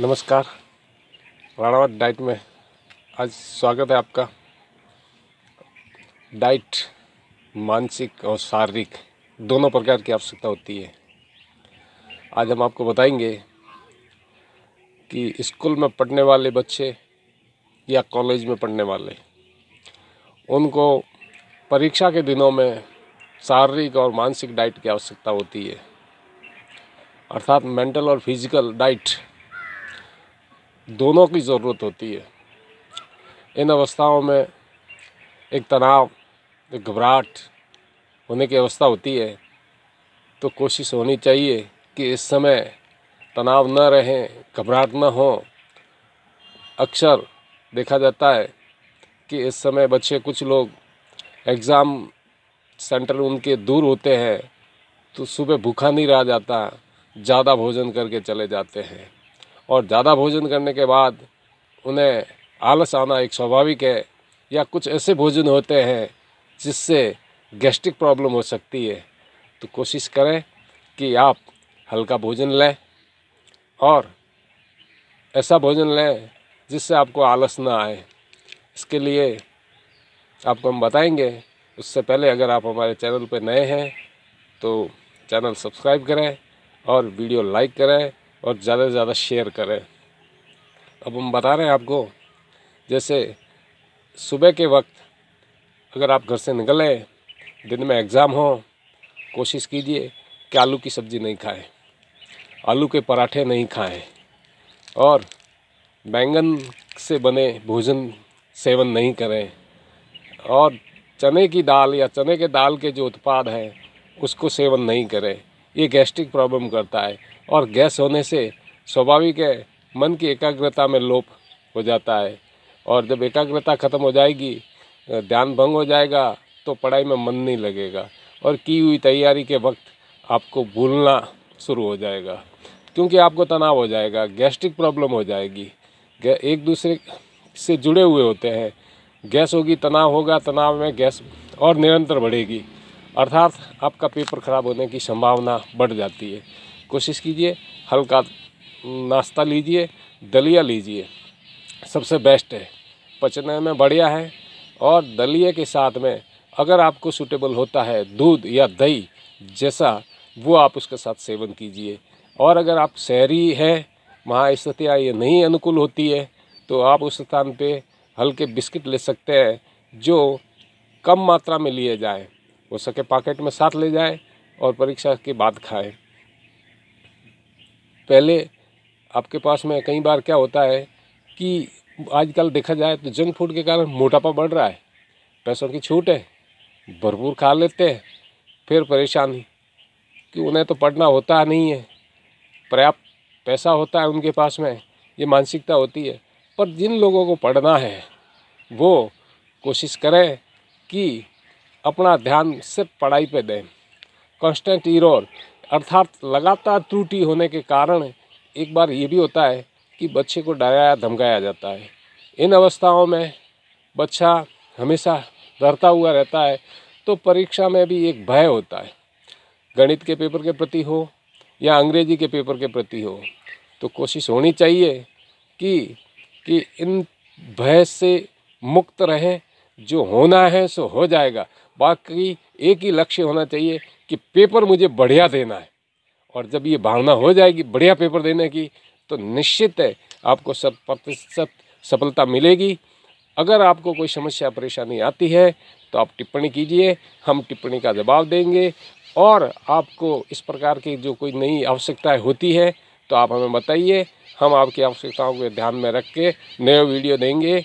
नमस्कार राणावत डाइट में आज स्वागत है आपका डाइट मानसिक और शारीरिक दोनों प्रकार की आवश्यकता होती है आज हम आपको बताएंगे कि स्कूल में पढ़ने वाले बच्चे या कॉलेज में पढ़ने वाले उनको परीक्षा के दिनों में शारीरिक और मानसिक डाइट की आवश्यकता होती है अर्थात मेंटल और फिजिकल डाइट दोनों की ज़रूरत होती है इन अवस्थाओं में एक तनाव एक घबराहट होने की अवस्था होती है तो कोशिश होनी चाहिए कि इस समय तनाव न रहें घबराहट न हो अक्सर देखा जाता है कि इस समय बच्चे कुछ लोग एग्ज़ाम सेंटर उनके दूर होते हैं तो सुबह भूखा नहीं रह जाता ज़्यादा भोजन करके चले जाते हैं और ज़्यादा भोजन करने के बाद उन्हें आलस आना एक स्वाभाविक है या कुछ ऐसे भोजन होते हैं जिससे गैस्ट्रिक प्रॉब्लम हो सकती है तो कोशिश करें कि आप हल्का भोजन लें और ऐसा भोजन लें जिससे आपको आलस ना आए इसके लिए आपको हम बताएंगे उससे पहले अगर आप हमारे चैनल पर नए हैं तो चैनल सब्सक्राइब करें और वीडियो लाइक करें और ज़्यादा से ज़्यादा शेयर करें अब हम बता रहे हैं आपको जैसे सुबह के वक्त अगर आप घर से निकलें दिन में एग्ज़ाम हो कोशिश कीजिए कि आलू की सब्ज़ी नहीं खाएं आलू के पराठे नहीं खाएं और बैंगन से बने भोजन सेवन नहीं करें और चने की दाल या चने के दाल के जो उत्पाद हैं उसको सेवन नहीं करें ये गैस्ट्रिक प्रॉब्लम करता है और गैस होने से स्वाभाविक है मन की एकाग्रता में लोप हो जाता है और जब एकाग्रता खत्म हो जाएगी ध्यान भंग हो जाएगा तो पढ़ाई में मन नहीं लगेगा और की हुई तैयारी के वक्त आपको भूलना शुरू हो जाएगा क्योंकि आपको तनाव हो जाएगा गैस्ट्रिक प्रॉब्लम हो जाएगी एक दूसरे से जुड़े हुए होते हैं गैस होगी तनाव होगा तनाव में गैस और निरंतर बढ़ेगी अर्थात आपका पेपर ख़राब होने की संभावना बढ़ जाती है कोशिश कीजिए हल्का नाश्ता लीजिए दलिया लीजिए सबसे बेस्ट है पचने में बढ़िया है और दलिए के साथ में अगर आपको सूटेबल होता है दूध या दही जैसा वो आप उसके साथ सेवन कीजिए और अगर आप शहरी हैं वहाँ स्थितियाँ ये नहीं अनुकूल होती है तो आप उस स्थान पे हल्के बिस्किट ले सकते हैं जो कम मात्रा में लिए जाएँ हो सके पॉकेट में साथ ले जाए और परीक्षा के बाद खाएं पहले आपके पास में कई बार क्या होता है कि आजकल देखा जाए तो जंक फूड के कारण मोटापा बढ़ रहा है पैसों की छूट है भरपूर खा लेते हैं फिर परेशानी कि उन्हें तो पढ़ना होता नहीं है पर्याप्त पैसा होता है उनके पास में ये मानसिकता होती है पर जिन लोगों को पढ़ना है वो कोशिश करें कि अपना ध्यान सिर्फ पढ़ाई पे दें कॉन्स्टेंट इरोर अर्थात लगातार त्रुटि होने के कारण एक बार ये भी होता है कि बच्चे को डराया धमकाया जाता है इन अवस्थाओं में बच्चा हमेशा डरता हुआ रहता है तो परीक्षा में भी एक भय होता है गणित के पेपर के प्रति हो या अंग्रेजी के पेपर के प्रति हो तो कोशिश होनी चाहिए कि कि इन भय से मुक्त रहें जो होना है सो हो जाएगा बाकी एक ही लक्ष्य होना चाहिए कि पेपर मुझे बढ़िया देना है और जब ये भावना हो जाएगी बढ़िया पेपर देने की तो निश्चित है आपको सब प्रतिशत सफलता मिलेगी अगर आपको कोई समस्या परेशानी आती है तो आप टिप्पणी कीजिए हम टिप्पणी का जवाब देंगे और आपको इस प्रकार की जो कोई नई आवश्यकताएँ होती है तो आप हमें बताइए हम आपकी आवश्यकताओं को ध्यान में रख के नए वीडियो देंगे